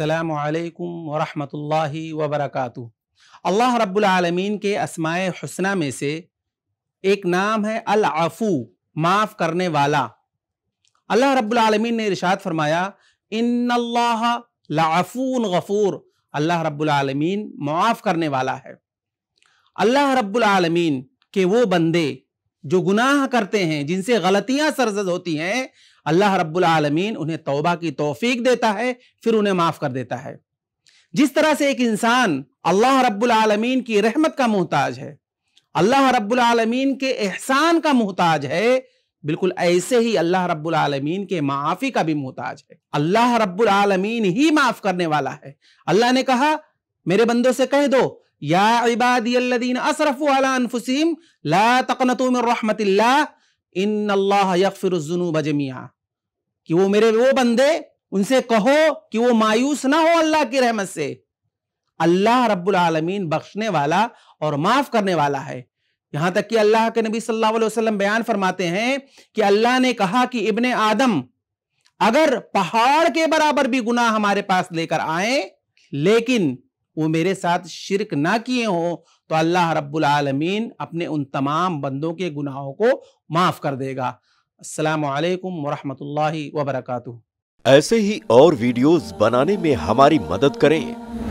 असलकम वरहि वबरक अल्लाह रब्लमीन के असमाय हसना में से एक नाम है अलाफ़ू माफ़ करने वाला अल्लाह रब्लमीन ने इरशाद फरमाया इन लाफून गफ़ूर अल्लाह रब्लमीन मुआफ़ करने वाला है अल्लाह रब्लमीन के वो बंदे जो गुनाह करते हैं जिनसे गलतियां सरजद होती हैं अल्लाह रब्बुल आलमीन उन्हें तौबा की तोफीक देता है फिर उन्हें माफ कर देता है जिस तरह से एक इंसान अल्लाह रब्बुल आलमीन की रहमत का मोहताज है अल्लाह रब्बुल आलमीन के एहसान का मोहताज है बिल्कुल ऐसे ही अल्लाह रब्बुल आलमीन के माफी का भी मोहताज है अल्लाह रब्बुल आलमीन ही माफ करने वाला है अल्लाह ने कहा मेरे बंदों से कह दो या ला कि वो मेरे वो बंदे उनसे कहो कि वो मायूस ना हो अल्लाह की रहमत से अल्लाह रब्बुल आलमीन बख्शने वाला और माफ करने वाला है यहां तक कि अल्लाह के नबी सल्लल्लाहु अलैहि वसल्लम बयान फरमाते हैं कि अल्लाह ने कहा कि इब्ने आदम अगर पहाड़ के बराबर भी गुनाह हमारे पास लेकर आए लेकिन वो मेरे साथ शिरक ना किए हो तो अल्लाह रब्बुल आलमीन अपने उन तमाम बंदों के गुनाहों को माफ़ कर देगा अस्सलाम वालेकुम वरहमतुल्लाहि ऐसे ही और वीडियोस बनाने में हमारी मदद करें